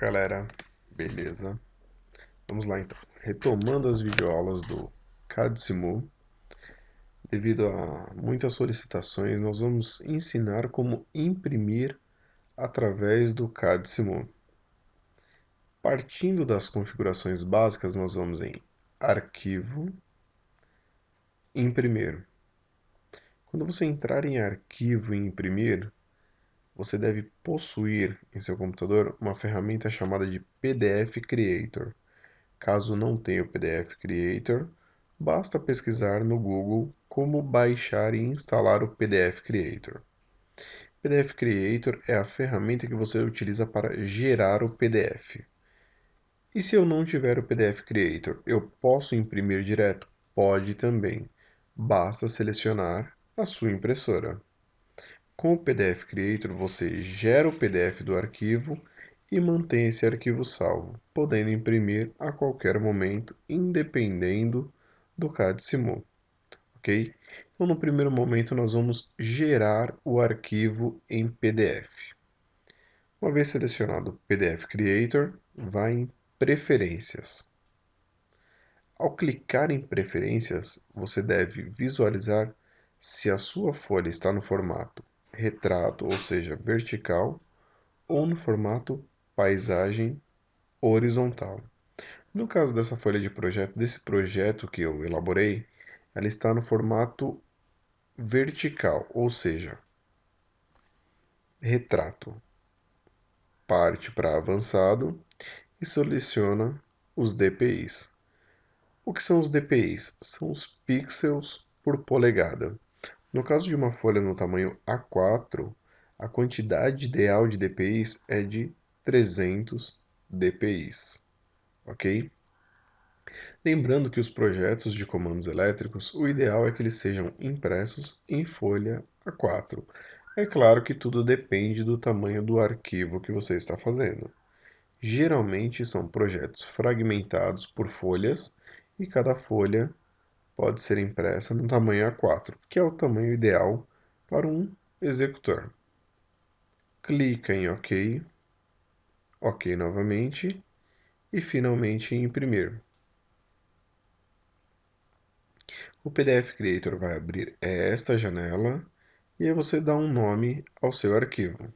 galera, beleza? Vamos lá então. Retomando as videoaulas do CadSimu. devido a muitas solicitações, nós vamos ensinar como imprimir através do CadSimu. Partindo das configurações básicas, nós vamos em Arquivo, Imprimir. Quando você entrar em Arquivo e Imprimir, você deve possuir em seu computador uma ferramenta chamada de PDF Creator. Caso não tenha o PDF Creator, basta pesquisar no Google como baixar e instalar o PDF Creator. PDF Creator é a ferramenta que você utiliza para gerar o PDF. E se eu não tiver o PDF Creator, eu posso imprimir direto? Pode também. Basta selecionar a sua impressora. Com o PDF Creator, você gera o PDF do arquivo e mantém esse arquivo salvo, podendo imprimir a qualquer momento, independendo do -SIMO. Ok? Então, no primeiro momento, nós vamos gerar o arquivo em PDF. Uma vez selecionado o PDF Creator, vai em Preferências. Ao clicar em Preferências, você deve visualizar se a sua folha está no formato retrato, ou seja, vertical, ou no formato paisagem horizontal. No caso dessa folha de projeto, desse projeto que eu elaborei, ela está no formato vertical, ou seja, retrato. Parte para avançado e seleciona os DPIs. O que são os DPIs? São os pixels por polegada. No caso de uma folha no tamanho A4, a quantidade ideal de DPIs é de 300 DPIs, ok? Lembrando que os projetos de comandos elétricos, o ideal é que eles sejam impressos em folha A4. É claro que tudo depende do tamanho do arquivo que você está fazendo. Geralmente são projetos fragmentados por folhas e cada folha pode ser impressa no tamanho A4, que é o tamanho ideal para um executor. Clica em OK, OK novamente e finalmente em imprimir. O PDF Creator vai abrir esta janela e aí você dá um nome ao seu arquivo.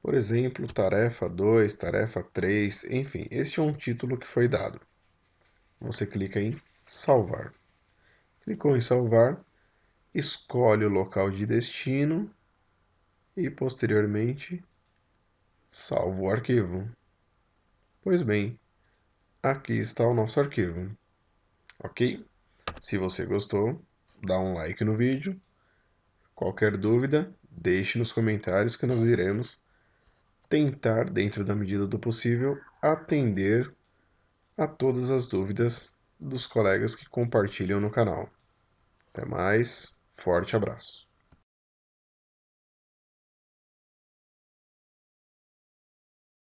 Por exemplo, tarefa 2, tarefa 3, enfim, este é um título que foi dado. Você clica em salvar. Clicou em salvar, escolhe o local de destino e posteriormente salva o arquivo. Pois bem, aqui está o nosso arquivo. Ok? Se você gostou, dá um like no vídeo. Qualquer dúvida, deixe nos comentários que nós iremos tentar, dentro da medida do possível, atender a todas as dúvidas dos colegas que compartilham no canal. Até mais, forte abraço.